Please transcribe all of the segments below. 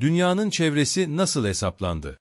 Dünyanın çevresi nasıl hesaplandı?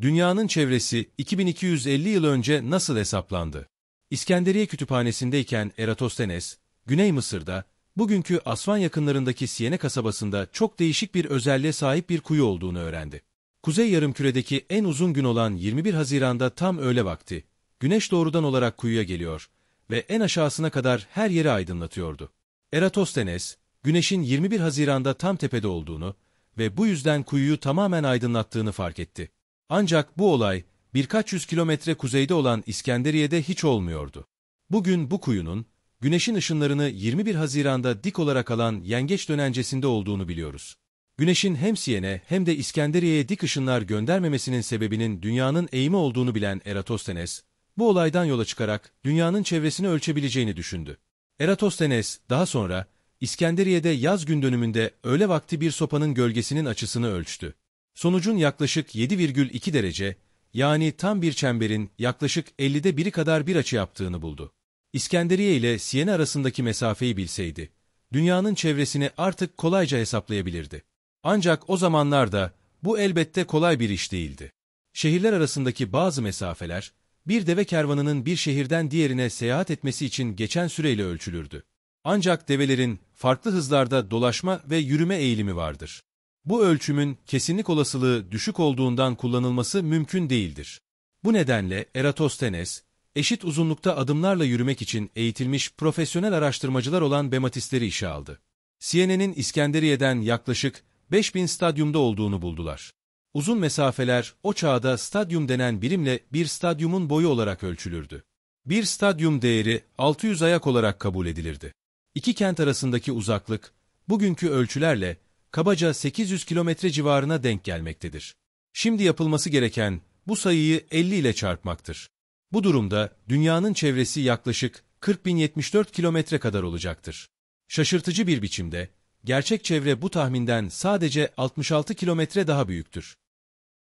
Dünyanın çevresi 2250 yıl önce nasıl hesaplandı? İskenderiye kütüphanesindeyken Eratosthenes, Güney Mısır'da, bugünkü Asvan yakınlarındaki Siene kasabasında çok değişik bir özelliğe sahip bir kuyu olduğunu öğrendi. Kuzey yarımküredeki en uzun gün olan 21 Haziran'da tam öğle vakti, güneş doğrudan olarak kuyuya geliyor ve en aşağısına kadar her yeri aydınlatıyordu. Eratosthenes, güneşin 21 Haziran'da tam tepede olduğunu ve bu yüzden kuyuyu tamamen aydınlattığını fark etti. Ancak bu olay birkaç yüz kilometre kuzeyde olan İskenderiye'de hiç olmuyordu. Bugün bu kuyunun güneşin ışınlarını 21 Haziran'da dik olarak alan yengeç dönencesinde olduğunu biliyoruz. Güneşin hem Siyen'e hem de İskenderiye'ye dik ışınlar göndermemesinin sebebinin dünyanın eğimi olduğunu bilen Eratosthenes, bu olaydan yola çıkarak dünyanın çevresini ölçebileceğini düşündü. Eratosthenes daha sonra İskenderiye'de yaz gündönümünde öğle vakti bir sopanın gölgesinin açısını ölçtü. Sonucun yaklaşık 7,2 derece, yani tam bir çemberin yaklaşık 50'de biri kadar bir açı yaptığını buldu. İskenderiye ile Siena arasındaki mesafeyi bilseydi, dünyanın çevresini artık kolayca hesaplayabilirdi. Ancak o zamanlarda bu elbette kolay bir iş değildi. Şehirler arasındaki bazı mesafeler, bir deve kervanının bir şehirden diğerine seyahat etmesi için geçen süreyle ölçülürdü. Ancak develerin farklı hızlarda dolaşma ve yürüme eğilimi vardır. Bu ölçümün kesinlik olasılığı düşük olduğundan kullanılması mümkün değildir. Bu nedenle Eratosthenes, eşit uzunlukta adımlarla yürümek için eğitilmiş profesyonel araştırmacılar olan bematistleri işe aldı. CNN'in İskenderiye'den yaklaşık 5000 stadyumda olduğunu buldular. Uzun mesafeler o çağda stadyum denen birimle bir stadyumun boyu olarak ölçülürdü. Bir stadyum değeri 600 ayak olarak kabul edilirdi. İki kent arasındaki uzaklık, bugünkü ölçülerle kabaca 800 kilometre civarına denk gelmektedir. Şimdi yapılması gereken bu sayıyı 50 ile çarpmaktır. Bu durumda dünyanın çevresi yaklaşık 40.074 kilometre kadar olacaktır. Şaşırtıcı bir biçimde, gerçek çevre bu tahminden sadece 66 kilometre daha büyüktür.